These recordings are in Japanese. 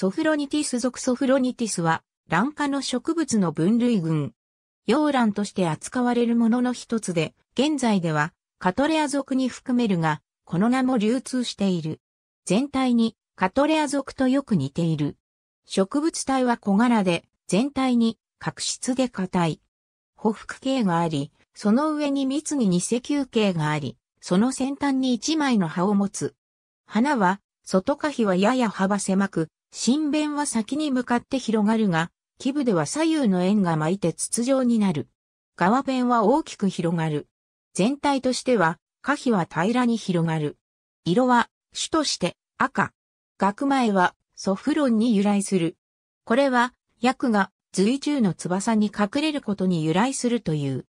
ソフロニティス属ソフロニティスは、卵化の植物の分類群。洋蘭として扱われるものの一つで、現在では、カトレア属に含めるが、この名も流通している。全体に、カトレア属とよく似ている。植物体は小柄で、全体に角質で硬い。匍匐形があり、その上に密に二球形があり、その先端に一枚の葉を持つ。花は、外花比はやや幅狭く、新弁は先に向かって広がるが、基部では左右の円が巻いて筒状になる。側弁は大きく広がる。全体としては、可否は平らに広がる。色は、主として赤。額前は、ソフロンに由来する。これは、薬が随中の翼に隠れることに由来するという。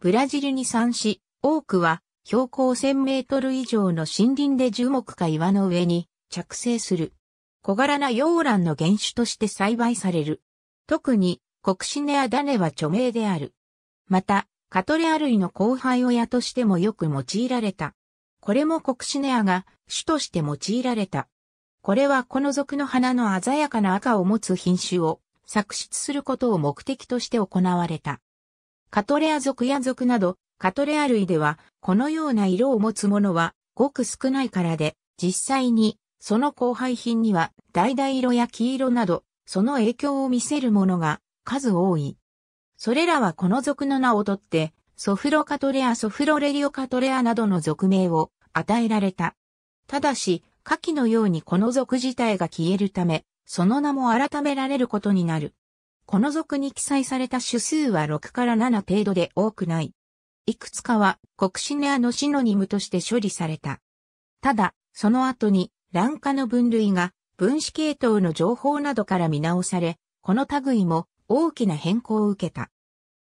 ブラジルに産し、多くは、標高1000メートル以上の森林で樹木か岩の上に着生する。小柄な洋蘭の原種として栽培される。特に、コクシネアダネは著名である。また、カトレア類の後輩親としてもよく用いられた。これもコクシネアが種として用いられた。これはこの属の花の鮮やかな赤を持つ品種を作出することを目的として行われた。カトレア属や属など、カトレア類では、このような色を持つものは、ごく少ないからで、実際にその後輩品には、橙色や黄色など、その影響を見せるものが数多い。それらはこの属の名をとって、ソフロカトレア、ソフロレリオカトレアなどの属名を与えられた。ただし、下記のようにこの属自体が消えるため、その名も改められることになる。この属に記載された種数は6から7程度で多くない。いくつかは、国シネアのシノニムとして処理された。ただ、その後に、欄下の分類が分子系統の情報などから見直され、この類も大きな変更を受けた。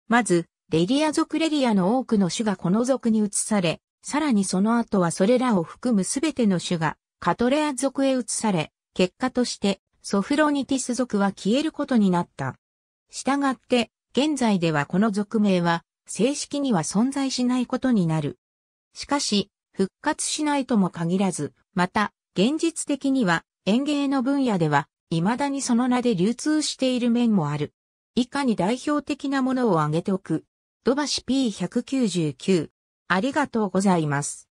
まず、レリア属レリアの多くの種がこの属に移され、さらにその後はそれらを含むすべての種がカトレア属へ移され、結果としてソフロニティス属は消えることになった。従って、現在ではこの属名は正式には存在しないことになる。しかし、復活しないとも限らず、また、現実的には園芸の分野では未だにその名で流通している面もある。以下に代表的なものを挙げておく。土橋 P199。ありがとうございます。